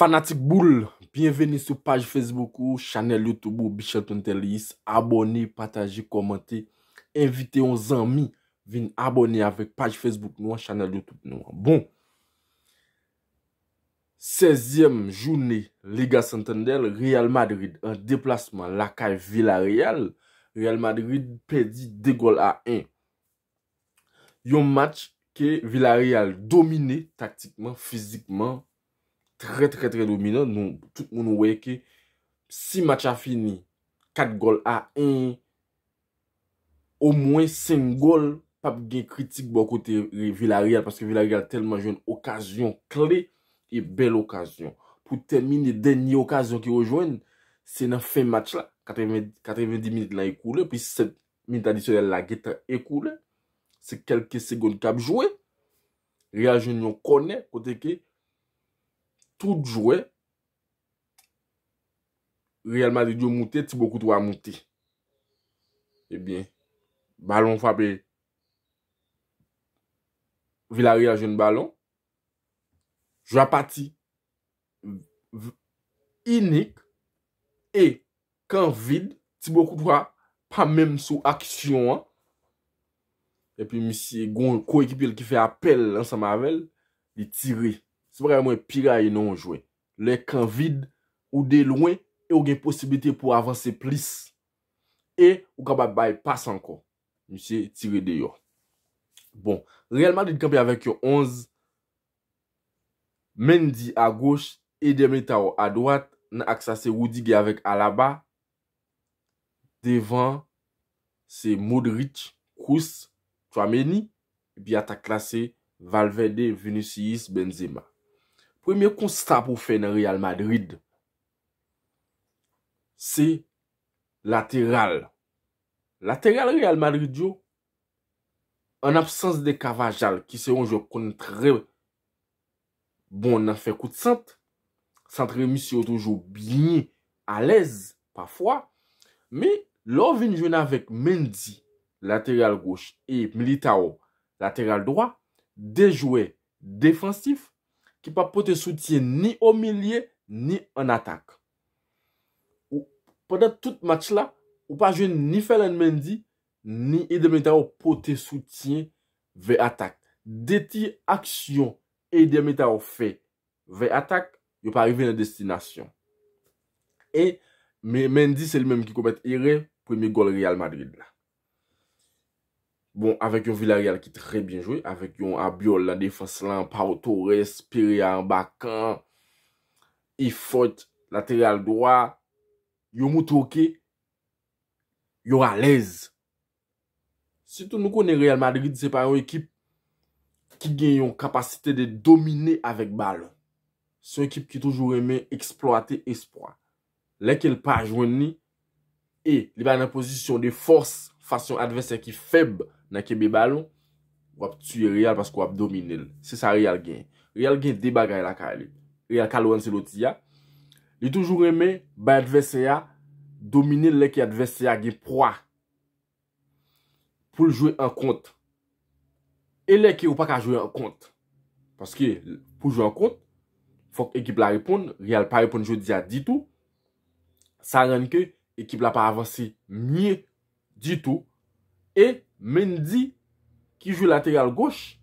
Fanatik boule, bienveni sou page Facebook ou chanel Youtube ou Bichel Tontelis Abone, pataje, komente, invite yon zanmi Vin abone avek page Facebook noua, chanel Youtube noua Bon 16e jouni Liga Santander, Real Madrid Un deplasman lakay Villarreal Real Madrid pedi 2 gol a 1 Yon match ke Villarreal domine taktikman, fizikman Trè, trè, trè dominant. Nou, tout moun ouweke, si match a fini, 4 gol a 1, ou mwen 5 gol, pap gen kritik bo kote vila real, paske vila real telman jwen okasyon kle, e bel okasyon. Pou termine, denye okasyon ki o jwen, se nan fe match la, 90 minute la ekoule, pi 7 minute adisyonel la geta ekoule, se kelke segol kap jwe, real jwen yon kone, kote ke, tout jouè, realman di diyo moutè, ti boku dwa moutè. Ebyen, eh balon fapè, vilari la joun balon, jouè pati, inik, e, kan vide, ti boku dwa, pa menm sou aksyon an, epi misi, goun kou ekipel ki fe apel, lansan mavel, li tirè. Spre mwen pira yon nou jwen. Le kan vide ou de lwen e ou gen posibilite pou avanse plis. E ou kaba bay pas ankon. Nise tire de yo. Bon, realman didi kampi avek yo 11 Mendy a goch e Demetau a doat nan aksase Woudi ge avek alaba devan se Modric Kous, Twameni bi ata klasi Valverde, Vinicius, Benzema. premye konsta pou fè nan Real Madrid, se lateral. Lateral Real Madrid yo, an absens de Cavajal, ki se yon jò konen tre, bon nan fè kout sent, sent remis yon toujò bini alèz, pafwa, mi lò vin jò nan vek Mendy, lateral goch, e Militao, lateral doa, dejouè defensif, Ki pa pote soutien ni omilie, ni an atak. Pendan tout match la, ou pa jwen ni felan Mendy, ni Edemita ou pote soutien vey atak. Deti aksyon Edemita ou fey vey atak, yo pa arrive nan destinasyon. E, men Mendy se li menm ki kompet ire, premi gol Real Madrid la. bon, avèk yon Villarreal ki trè bin jwe, avèk yon Abiol la defans lan, Pau Torres, Pirihan, Bakan, Ifot, Lateral Dwa, Yomou Touke, Yoralez. Si tout nou konen Real Madrid, se par yon ekip ki gen yon kapasite de domine avèk balon. Se yon ekip ki toujou remè eksploate espoi. Lèk el pa jwen ni, e, li ba nan posisyon de fòs fasyon advesya ki feb nan kebe balon, wap tuye Rial pask wap domine. Se sa Rial gen. Rial gen deba gaya la kare li. Rial kalouan se loti ya. Li toujou reme, ba advesya, domine leke advesya ge proa. Pou jwe an kont. E leke ou pa ka jwe an kont. Paske, pou jwe an kont, fok ekip la reponde, Rial pa reponde jodi ya ditou. Sa renke, ekip la pa avansi miye di tou, e Mendy, ki jou lateral goche,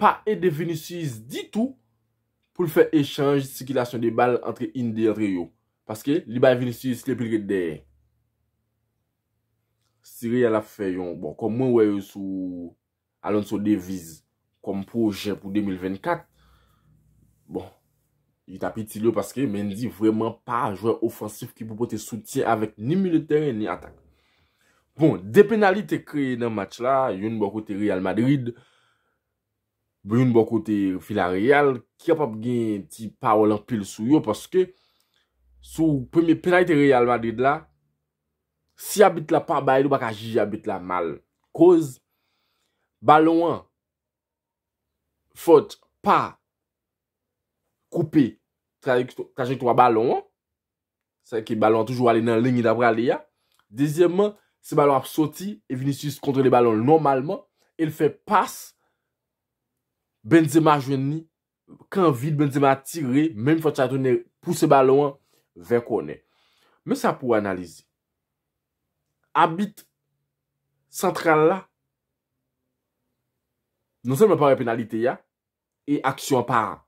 pa e de Vinicius di tou, pou l fèk échange sikilasyon bon, bon, de bal entre Inde et Rio. Paske, li ba Vinicius lèpil gèdè. Si rè yal afè yon, bon, kom mwen wè yon sou alonso deviz, kom proje pou 2024, bon, yon tapit li yo paske, Mendy vwèman pa jwè ofansif ki pou pote soutyen avèk ni militère ni atak. bon, de penali te kreye nan match la, yon bo kote Real Madrid, bo yon bo kote fila Real, ki ap ap gen ti pa o lampil sou yo, poske, sou premi penali te Real Madrid la, si abit la pa bayi, do baka jiji abit la mal, kouz, balon an, fote, pa, koupe, trajekto a balon an, sa yon ki balon an toujou alen nan leni davra li ya, dezyemman, Se balon ap soti, et Vinicius kontre le balon normalman, et le fè passe, Benzema jwen ni, kan vide Benzema tire, men fòt chatoune pou se balon, vè konen. Mè sa pou analize, abit santral non la, nou se mè parè penalite ya, e aksyon paran.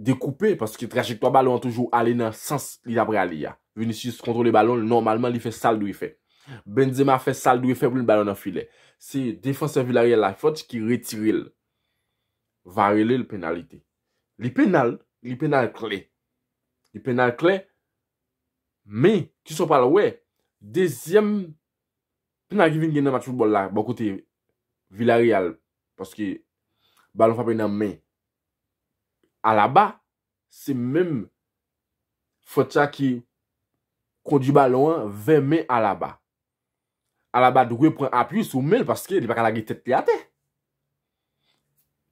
Dekoupe, paske trajektwa balon an toujou ale nan sens li apre ale ya. Vinicius kontro li balon, normalman li fe saldou e fe. Benzema fe saldou e fe pou li balon an file. Se defanse vilarial la, fote ki retiril. Varele li penalite. Li penal, li penal kle. Li penal kle, me, ki so pala we, dezyem, penal ki vin gen nan matrou bol la, bon kote vilarial, paske balon fa pe nan me. Alaba, se mèm fotea ki kondi balon 20 mè alaba. Alaba dwe pre api sou mèl paske li pa ka lage tèt li ate.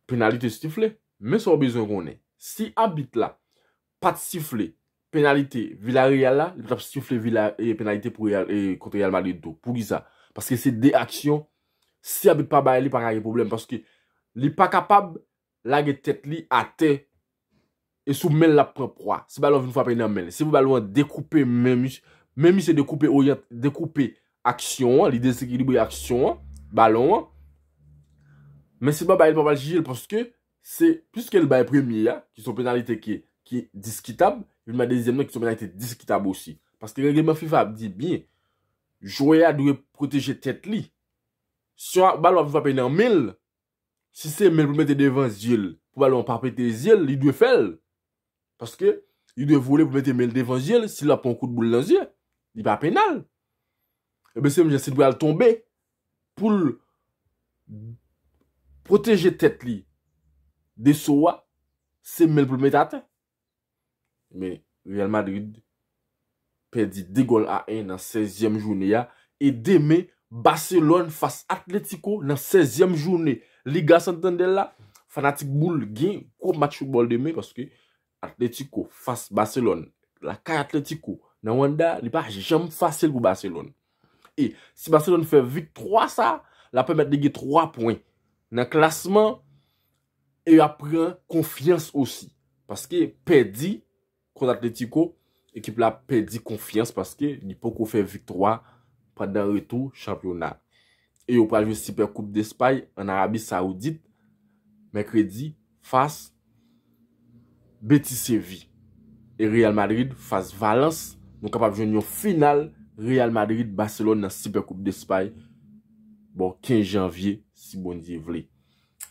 Penalite sifle, mè sa ou bezon konè. Si abit la, pat sifle, penalite vila real la, li tap sifle penalite konti real mali do. Pou gisa, paske se de aksyon, si abit pa baye li pa kage problem. Paske li pa kapab lage tèt li ate. E sou men la propwa. Se balon vin fwa pe nan men. Se bou balon dekoupe men mi se dekoupe aksyon. Li dekoupe aksyon. Balon. Men se ba bayil pa bal chijil. Poske se plus ke li bayil premye. Ki sou penalite ki diskitab. Vin ma dezyem nan ki sou penalite diskitab osi. Paske regleman fifa ap di bin. Jouya dwe proteje tete li. Se balon vin fwa pe nan men. Si se men pou mette devan zil. Po balon pa pete zil. Li dwe fel. Paske, yu dwe vole pou mette mel devan jel, si la pon kout boule lan jel, li pa penal. Ebe eh se mwen jensi dwe al tombe, pou proteje tet li de sowa, se mwen pou mette ate. Me, real Madrid pedi 2 gol a 1 nan 16e jouni ya, e deme Barcelona face Atletico nan 16e jouni. Liga Santander la, fanatik boule gen, kou match boule deme, paske atletiko fase Barcelona. La kaya atletiko nan Wanda li pa jam fase l kou Barcelona. E si Barcelona fè victroa sa, la pèmèd degi 3 pwen. Nan klasman, e yo apren konfians osi. Paske perdi kon atletiko, ekip la perdi konfians paske nipo kou fè victroa pèmèd degi 3 pwen. E yo pralvi siper koup d'Espaye an Arabi Saoudite Mekredi fase Beti Sevi E Real Madrid fase valans Nou kapap jounyon final Real Madrid-Barcelona-Cybercoupe d'Espagne Bon, 15 janvier Si bon diye vle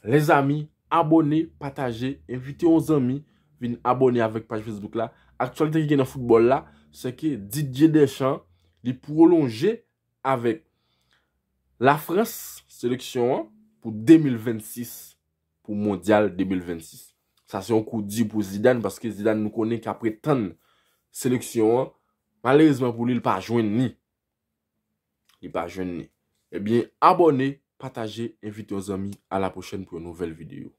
Les amis, abonnez, patagez Invitez onze amis Vini abonnez avèk page Facebook la Aktualite ki gen nan football la Se ki Didier Deschamps Li prolonje avèk La France, seleksyon an Pou 2026 Pou mondial 2026 Sa se yon kou di pou Zidane. Baske Zidane nou konen ki apre tan seleksyon an. Malerizman pou li l pa jwen ni. Li pa jwen ni. Ebyen eh abone, pataje, invite yo zami. A la pochen pou yon nouvel video.